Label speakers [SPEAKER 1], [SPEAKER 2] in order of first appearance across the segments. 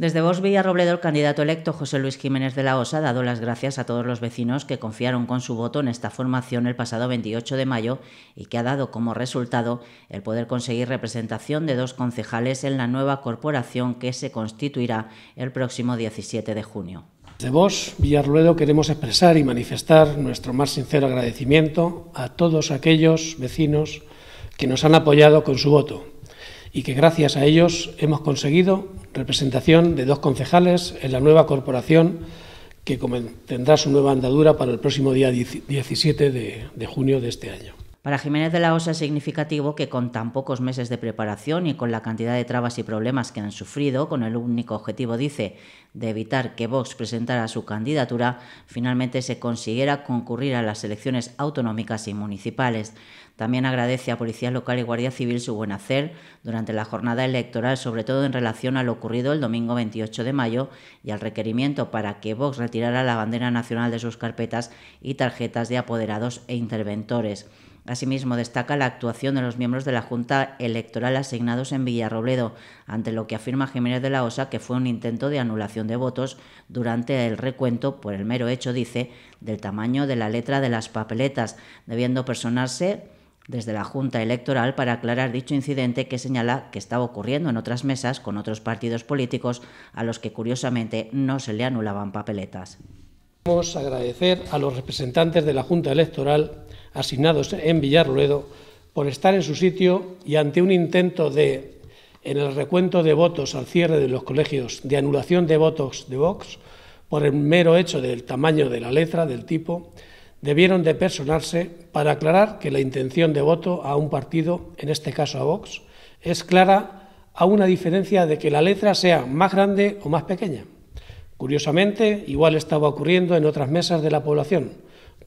[SPEAKER 1] Desde Vos, Villarrobledo, el candidato electo José Luis Jiménez de la Osa ha dado las gracias a todos los vecinos que confiaron con su voto en esta formación el pasado 28 de mayo y que ha dado como resultado el poder conseguir representación de dos concejales en la nueva corporación que se constituirá
[SPEAKER 2] el próximo 17 de junio. Desde Vos, Villarrobledo queremos expresar y manifestar nuestro más sincero agradecimiento a todos aquellos vecinos que nos han apoyado con su voto y que gracias a ellos hemos conseguido representación de dos concejales en la nueva corporación que tendrá su nueva andadura para el próximo día 17 de, de junio de este año.
[SPEAKER 1] Para Jiménez de la Osa es significativo que con tan pocos meses de preparación y con la cantidad de trabas y problemas que han sufrido, con el único objetivo, dice, de evitar que Vox presentara su candidatura, finalmente se consiguiera concurrir a las elecciones autonómicas y municipales. También agradece a Policía Local y Guardia Civil su buen hacer durante la jornada electoral, sobre todo en relación a lo ocurrido el domingo 28 de mayo y al requerimiento para que Vox retirara la bandera nacional de sus carpetas y tarjetas de apoderados e interventores. Asimismo, destaca la actuación de los miembros de la Junta Electoral asignados en Villarrobledo, ante lo que afirma Jiménez de la Osa que fue un intento de anulación de votos durante el recuento por el mero hecho, dice, del tamaño de la letra de las papeletas, debiendo personarse desde la Junta Electoral para aclarar dicho incidente que señala que estaba ocurriendo en otras mesas con otros partidos políticos a los que curiosamente no se le anulaban papeletas.
[SPEAKER 2] Queremos agradecer a los representantes de la Junta Electoral asignados en Villarruedo por estar en su sitio y ante un intento de, en el recuento de votos al cierre de los colegios, de anulación de votos de Vox, por el mero hecho del tamaño de la letra, del tipo, debieron de personarse para aclarar que la intención de voto a un partido, en este caso a Vox, es clara a una diferencia de que la letra sea más grande o más pequeña. Curiosamente, igual estaba ocurriendo en otras mesas de la población,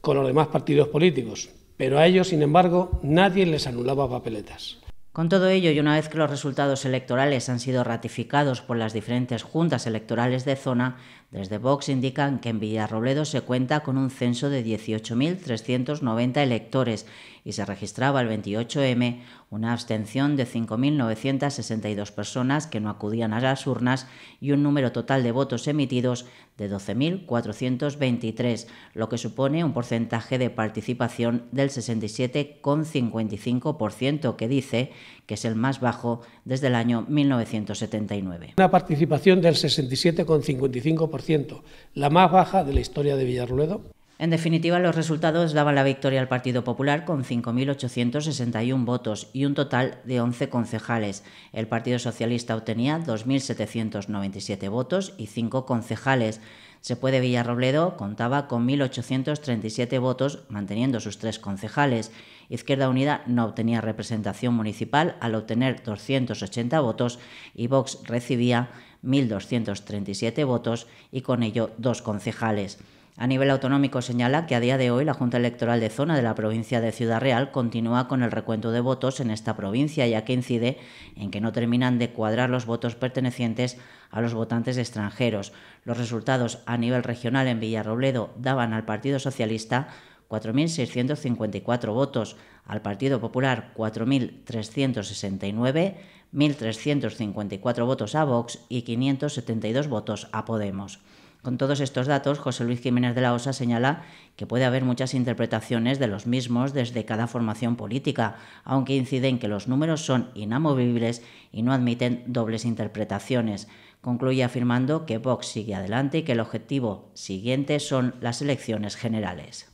[SPEAKER 2] con los demás partidos políticos, pero a ellos, sin embargo, nadie les anulaba papeletas.
[SPEAKER 1] Con todo ello, y una vez que los resultados electorales han sido ratificados por las diferentes juntas electorales de zona, desde Vox indican que en Villarrobledo se cuenta con un censo de 18.390 electores y se registraba el 28M una abstención de 5.962 personas que no acudían a las urnas y un número total de votos emitidos de 12.423, lo que supone un porcentaje de participación del 67,55%, que dice que es el más bajo desde el año 1979.
[SPEAKER 2] Una participación del 67,55%, la más baja de la historia de Villarruedo en
[SPEAKER 1] definitiva, los resultados daban la victoria al Partido Popular con 5.861 votos y un total de 11 concejales. El Partido Socialista obtenía 2.797 votos y 5 concejales. Se puede Villarrobledo contaba con 1.837 votos, manteniendo sus tres concejales. Izquierda Unida no obtenía representación municipal al obtener 280 votos y Vox recibía 1.237 votos y con ello dos concejales. A nivel autonómico señala que a día de hoy la Junta Electoral de Zona de la provincia de Ciudad Real continúa con el recuento de votos en esta provincia, ya que incide en que no terminan de cuadrar los votos pertenecientes a los votantes extranjeros. Los resultados a nivel regional en Villarrobledo daban al Partido Socialista 4.654 votos, al Partido Popular 4.369, 1.354 votos a Vox y 572 votos a Podemos. Con todos estos datos, José Luis Jiménez de la Osa señala que puede haber muchas interpretaciones de los mismos desde cada formación política, aunque incide en que los números son inamovibles y no admiten dobles interpretaciones. Concluye afirmando que Vox sigue adelante y que el objetivo siguiente son las elecciones generales.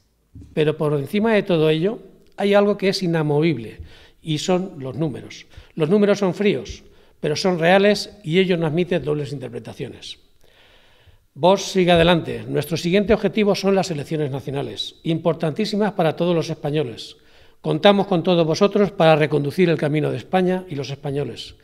[SPEAKER 2] Pero por encima de todo ello hay algo que es inamovible y son los números. Los números son fríos, pero son reales y ellos no admiten dobles interpretaciones. Vos sigue adelante. Nuestro siguiente objetivo son las elecciones nacionales, importantísimas para todos los españoles. Contamos con todos vosotros para reconducir el camino de España y los españoles.